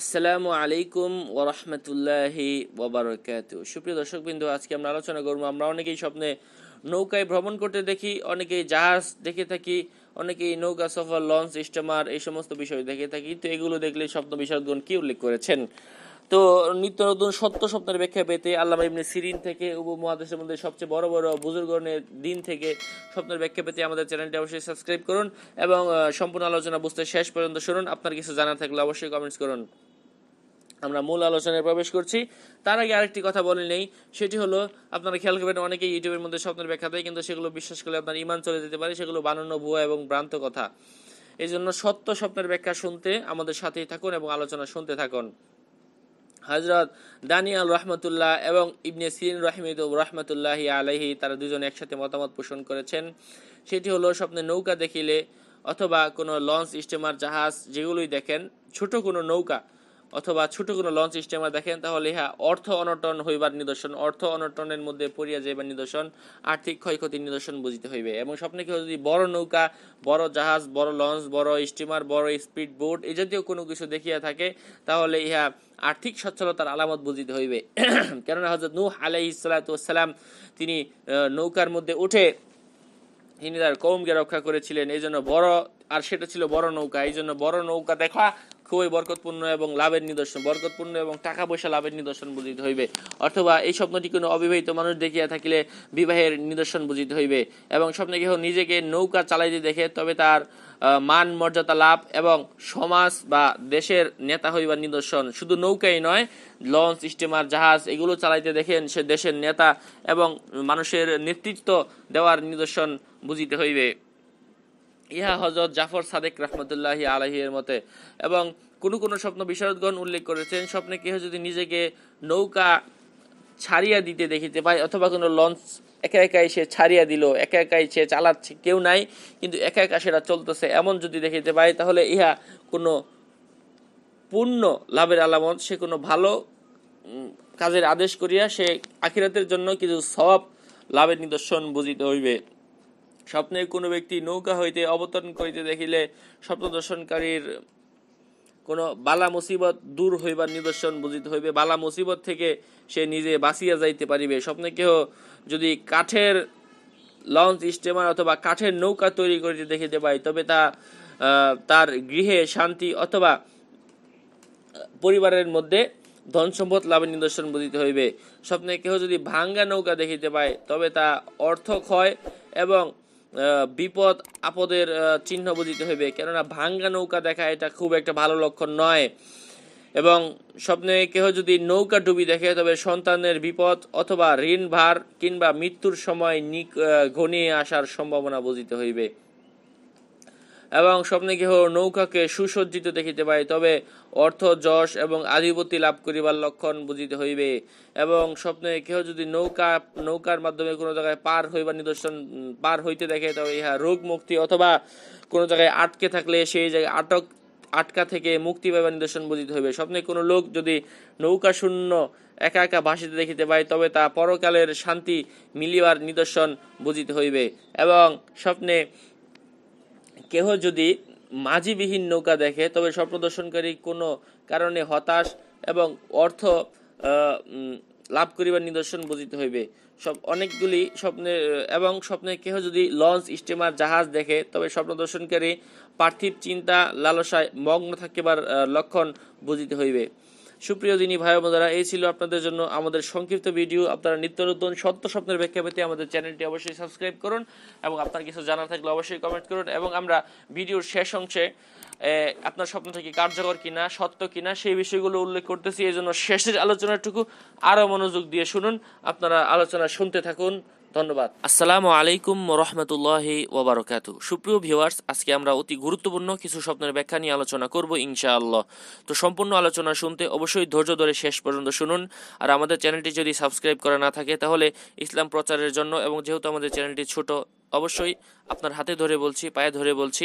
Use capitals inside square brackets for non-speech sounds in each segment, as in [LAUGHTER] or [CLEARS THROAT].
আসসালামু আলাইকুম ওরহমতুল্লাহি ওবরাকাত সুপ্রিয় দর্শকবৃন্দ আজকে আমরা আলোচনা করবো আমরা অনেকেই স্বপ্নে নৌকায় ভ্রমণ করতে দেখি অনেকেই জাহাজ দেখে থাকি অনেকেই নৌকা সফর লঞ্চ স্টমার এই সমস্ত বিষয় দেখে থাকি তো এগুলো দেখলে স্বপ্ন বিশারদগণ কি উল্লেখ করেছেন তো নিত্য নতুন সত্য স্বপ্নের ব্যাখ্যা পেতে আল্লামা ইবনে সিরিন থেকে উপমহাদেশের মধ্যে সবচেয়ে বড় বড় বুজুর্গণের দিন থেকে স্বপ্নের ব্যাখ্যা পেতে আমাদের চ্যানেলটি অবশ্যই সাবস্ক্রাইব করুন এবং সম্পূর্ণ আলোচনা বুঝতে শেষ পর্যন্ত শুনুন আপনার কিছু জানা থাকলে অবশ্যই কমেন্টস করুন আমরা মূল আলোচনায় প্রবেশ করছি তার আগে আরেকটি কথা বলে নেই সেটি হলো আপনারা খেয়াল করবেন অনেকে ইউটিউবের মধ্যে স্বপ্নের ব্যাখ্যা দেয় কিন্তু সেগুলো বিশ্বাস করলে আপনার ইমান চলে যেতে পারে সেগুলো বানানো ভুয়া এবং ভ্রান্ত কথা এই জন্য সত্য স্বপ্নের ব্যাখ্যা শুনতে আমাদের সাথেই থাকুন এবং আলোচনা শুনতে থাকুন হজরত দানিয়াল রহমতুল্লাহ এবং ইবনে সিন রহমিদ রহমতুল্লাহি আলহি তারা দুজন একসাথে মতামত পোষণ করেছেন সেটি হলো স্বপ্নে নৌকা দেখিলে অথবা কোনো লঞ্চ স্টিমার জাহাজ যেগুলোই দেখেন ছোট কোনো নৌকা অথবা ছোট কোনো লঞ্চ স্টিমার দেখেন তাহলে ইহা অর্থ অনটন হইবার নিদর্শন অর্থ অনটনের মধ্যে পড়িয়া যাইবার নিদর্শন আর্থিক ক্ষয়ক্ষতির নিদর্শন বুঝিতে হইবে এবং স্বপ্নে কেউ যদি বড় নৌকা বড় জাহাজ বড় লঞ্চ বড় স্টিমার বড় স্পিড বোট এই জাতীয় কোনো কিছু দেখিয়া থাকে তাহলে ইহা আর্থিক সচ্ছলতার আলামত বুঝিতে হইবে [CLEARS THROAT] কেননা হজরত নূহ আলাইসালাম তিনি নৌকার মধ্যে উঠে তিনি তার কৌমকে রক্ষা করেছিলেন এই জন্য বড় আর সেটা ছিল বড় নৌকা এই জন্য বড় নৌকা দেখা খুবই বরকতপূর্ণ এবং লাভের নিদর্শন বরকতপূর্ণ এবং টাকা পয়সা লাভের নিদর্শন বুঝিত হইবে অথবা এই স্বপ্নটি কোনো অবিবাহিত মানুষ দেখিয়া থাকিলে বিবাহের নিদর্শন বুঝিতে হইবে এবং স্বপ্নে কেহ নিজেকে নৌকা চালাইতে দেখে তবে তার মান মর্যাদা লাভ এবং সমাজ বা দেশের নেতা হইবার নিদর্শন শুধু নৌকাই নয় লঞ্চ স্টিমার জাহাজ এগুলো চালাইতে দেখেন সে দেশের নেতা এবং মানুষের নেতৃত্ব দেওয়ার নিদর্শন বুঝিতে হইবে ইহা হজরত জাফর সাদেক রহমতুল্লাহি আলহির মতে এবং কোনো কোনো স্বপ্ন বিশারদগণ উল্লেখ করেছেন স্বপ্নে কেহ যদি নিজেকে নৌকা ছাড়িয়া দিতে দেখিতে পায় অথবা কোনো লঞ্চ একা একাই সে ছাড়িয়া দিল একা একাই সে চালাচ্ছে কেউ নাই কিন্তু একা একা সেটা চলতেছে এমন যদি দেখিতে পায় তাহলে ইহা কোনো পূর্ণ লাভের আলামত সে কোনো ভালো কাজের আদেশ করিয়া সে আখিরাতের জন্য কিছু সব লাভের নিদর্শন বুঝিতে হইবে স্বপ্নে কোনো ব্যক্তি নৌকা হইতে অবতরণ করিতে দেখিলে স্বপ্নদর্শনকারীর কোনো বালা মুসিবত দূর হইবার নিদর্শন বুঝিতে হইবে বালা মুসিবত থেকে সে নিজে বাঁচিয়া যাইতে পারিবে স্বপ্নে কেহ যদি কাঠের লঞ্চ স্টেমার অথবা কাঠের নৌকা তৈরি করিতে দেখিতে পায় তবে তা তার গৃহে শান্তি অথবা পরিবারের মধ্যে ধন সম্পদ লাভের নিদর্শন বুঝিতে হইবে স্বপ্নে কেহ যদি ভাঙ্গা নৌকা দেখিতে পায় তবে তা অর্থ ক্ষয় এবং বিপদ আপদের চিহ্ন বুঝিতে হইবে কেননা ভাঙ্গা নৌকা দেখা এটা খুব একটা ভালো লক্ষণ নয় এবং স্বপ্নে কেহ যদি নৌকা ডুবি দেখে তবে সন্তানের বিপদ অথবা ঋণ ভার কিংবা মৃত্যুর সময় ঘনিয়ে আসার সম্ভাবনা বুঝিতে হইবে এবং স্বপ্নে কেহ নৌকাকে সুসজ্জিত দেখিতে পায় তবে অর্থ যশ এবং আধিপত্য লাভ করিবার লক্ষণ বুঝিতে হইবে এবং স্বপ্নে কেহ যদি নৌকা নৌকার মাধ্যমে কোনো জায়গায় পার হইবার নিদর্শন পার হইতে দেখে তবে ইহা রোগ মুক্তি অথবা কোনো জায়গায় আটকে থাকলে সেই জায়গায় আটক আটকা থেকে মুক্তি পাইবার নিদর্শন বুঝিতে হইবে স্বপ্নে কোনো লোক যদি নৌকা শূন্য একা একা ভাসিতে দেখিতে পায় তবে তা পরকালের শান্তি মিলিবার নিদর্শন বুঝিতে হইবে এবং স্বপ্নে কেহ যদি মাঝিবিহীন নৌকা দেখে তবে স্বপ্রদর্শনকারী কোনো কারণে হতাশ এবং অর্থ লাভ করিবার নিদর্শন বুঝিতে হইবে সব অনেকগুলি স্বপ্নে এবং স্বপ্নে কেহ যদি লঞ্চ স্টিমার জাহাজ দেখে তবে স্বপ্নদর্শনকারী পার্থিব চিন্তা লালসায় মগ্ন থাকিবার লক্ষণ বুঝিতে হইবে সুপ্রিয় দিনী ভাই বোনেরা এই ছিল আপনাদের জন্য আমাদের সংক্ষিপ্ত ভিডিও আপনারা নিত্য নতুন সত্য স্বপ্নের ব্যাখ্যা পেতে আমাদের চ্যানেলটি অবশ্যই সাবস্ক্রাইব করুন এবং আপনার কিছু জানা থাকলে অবশ্যই কমেন্ট করুন এবং আমরা ভিডিওর শেষ অংশে আপনার স্বপ্নটাকে কার্যকর কিনা সত্য কিনা সেই বিষয়গুলো উল্লেখ করতেছি এই জন্য শেষের আলোচনাটুকু আরও মনোযোগ দিয়ে শুনুন আপনারা আলোচনা শুনতে থাকুন ধন্যবাদ আসসালামু আলাইকুম রহমতুল্লাহি ওবরাকাত সুপ্রিয় ভিউয়ার্স আজকে আমরা অতি গুরুত্বপূর্ণ কিছু স্বপ্নের ব্যাখ্যা নিয়ে আলোচনা করব ইনশাআল্লাহ তো সম্পূর্ণ আলোচনা শুনতে অবশ্যই ধৈর্য ধরে শেষ পর্যন্ত শুনুন আর আমাদের চ্যানেলটি যদি সাবস্ক্রাইব করা না থাকে তাহলে ইসলাম প্রচারের জন্য এবং যেহেতু আমাদের চ্যানেলটি ছোট অবশ্যই আপনার হাতে ধরে বলছি পায়ে ধরে বলছি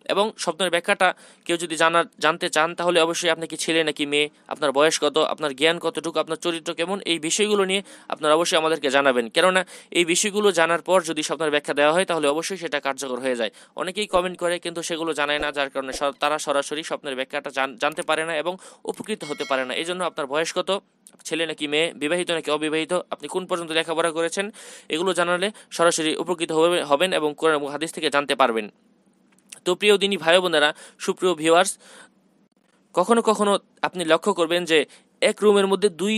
এবং স্বপ্নের ব্যাখ্যাটা কেউ যদি জানার জানতে চান তাহলে অবশ্যই আপনাকে ছেলে নাকি মেয়ে আপনার বয়স কত আপনার জ্ঞান কতটুকু আপনার চরিত্র কেমন এই বিষয়গুলো নিয়ে আপনারা অবশ্যই আমাদেরকে জানাবেন কেননা এই বিষয়গুলো জানার পর যদি স্বপ্নের ব্যাখ্যা দেওয়া হয় তাহলে অবশ্যই সেটা কার্যকর হয়ে যায় অনেকেই কমেন্ট করে কিন্তু সেগুলো জানায় না যার কারণে তারা সরাসরি স্বপ্নের ব্যাখ্যাটা জানতে পারে না এবং উপকৃত হতে পারে না এই জন্য আপনার বয়স কত ছেলে নাকি মেয়ে বিবাহিত নাকি অবিবাহিত আপনি কোন পর্যন্ত লেখাপড়া করেছেন এগুলো জানালে সরাসরি উপকৃত হবেন এবং কোরআন হাদিস থেকে জানতে পারবেন তো প্রিয় দিনী ভাই বোনেরা সুপ্রিয় ভিউয়ার্স কখনো কখনো আপনি লক্ষ্য করবেন যে এক রুমের মধ্যে দুই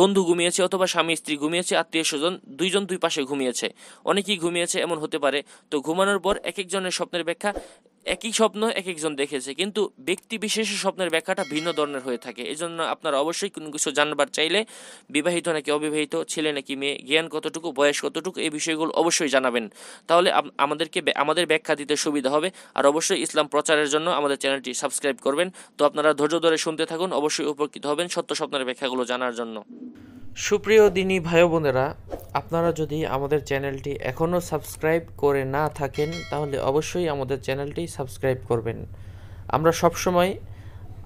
বন্ধু ঘুমিয়েছে অথবা স্বামী স্ত্রী ঘুমিয়েছে আত্মীয় স্বজন দুইজন দুই পাশে ঘুমিয়েছে অনেকেই ঘুমিয়েছে এমন হতে পারে তো ঘুমানোর পর এক একজনের স্বপ্নের ব্যাখ্যা একই স্বপ্ন এক একজন দেখেছে কিন্তু ব্যক্তি বিশেষের স্বপ্নের ব্যাখ্যাটা ভিন্ন ধরনের হয়ে থাকে এই জন্য আপনারা অবশ্যই কোনো কিছু জানবার চাইলে বিবাহিত নাকি অবিবাহিত ছেলে নাকি মেয়ে জ্ঞান কতটুকু বয়স কতটুকু এই বিষয়গুলো অবশ্যই জানাবেন তাহলে আমাদেরকে আমাদের ব্যাখ্যা দিতে সুবিধা হবে আর অবশ্যই ইসলাম প্রচারের জন্য আমাদের চ্যানেলটি সাবস্ক্রাইব করবেন তো আপনারা ধৈর্য ধরে শুনতে থাকুন অবশ্যই উপকৃত হবেন সত্য স্বপ্নের ব্যাখ্যাগুলো জানার জন্য সুপ্রিয় দিনী ভাই বোনেরা আপনারা যদি আমাদের চ্যানেলটি এখনও সাবস্ক্রাইব করে না থাকেন তাহলে অবশ্যই আমাদের চ্যানেলটি সাবস্ক্রাইব করবেন আমরা সবসময়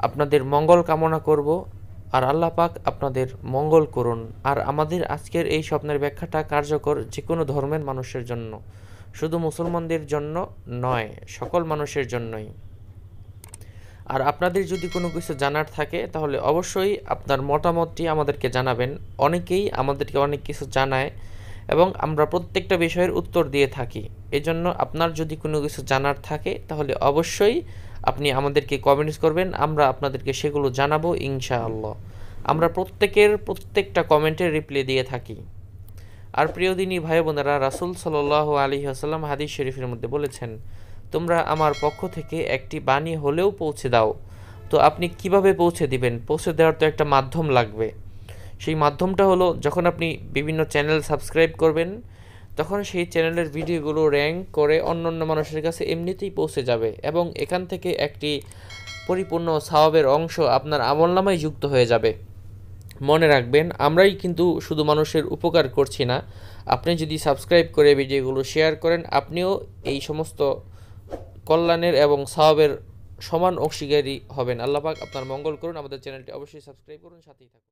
আপনাদের মঙ্গল কামনা করব আর আল্লাহ পাক আপনাদের মঙ্গল করুন আর আমাদের আজকের এই স্বপ্নের ব্যাখ্যাটা কার্যকর যে কোনো ধর্মের মানুষের জন্য শুধু মুসলমানদের জন্য নয় সকল মানুষের জন্যই আর আপনাদের যদি কোনো কিছু জানার থাকে তাহলে অবশ্যই আপনার মতামতটি আমাদেরকে জানাবেন অনেকেই আমাদেরকে অনেক কিছু জানায় এবং আমরা প্রত্যেকটা বিষয়ের উত্তর দিয়ে থাকি এজন্য আপনার যদি কোনো কিছু জানার থাকে তাহলে অবশ্যই আপনি আমাদেরকে কমেন্টস করবেন আমরা আপনাদেরকে সেগুলো জানাবো ইনশাআল্লাহ আমরা প্রত্যেকের প্রত্যেকটা কমেন্টের রিপ্লাই দিয়ে থাকি আর প্রিয় দিনী ভাই বোনেরা রাসুল সাল আলী আসসালাম হাদিস শরীফের মধ্যে বলেছেন তোমরা আমার পক্ষ থেকে একটি বাণী হলেও পৌঁছে দাও তো আপনি কিভাবে পৌঁছে দিবেন পৌঁছে দেওয়ার তো একটা মাধ্যম লাগবে সেই মাধ্যমটা হলো যখন আপনি বিভিন্ন চ্যানেল সাবস্ক্রাইব করবেন তখন সেই চ্যানেলের ভিডিওগুলো র্যাঙ্ক করে অন্য অন্য মানুষের কাছে এমনিতেই পৌঁছে যাবে এবং এখান থেকে একটি পরিপূর্ণ স্বভাবের অংশ আপনার আমলনামায় যুক্ত হয়ে যাবে মনে রাখবেন আমরাই কিন্তু শুধু মানুষের উপকার করছি না আপনি যদি সাবস্ক্রাইব করে ভিডিওগুলো শেয়ার করেন আপনিও এই সমস্ত কল্যাণের এবং সাহাবের সমান অংশীদারি হবেন পাক আপনার মঙ্গল করুন আমাদের চ্যানেলটি অবশ্যই সাবস্ক্রাইব করুন সাথেই থাকুন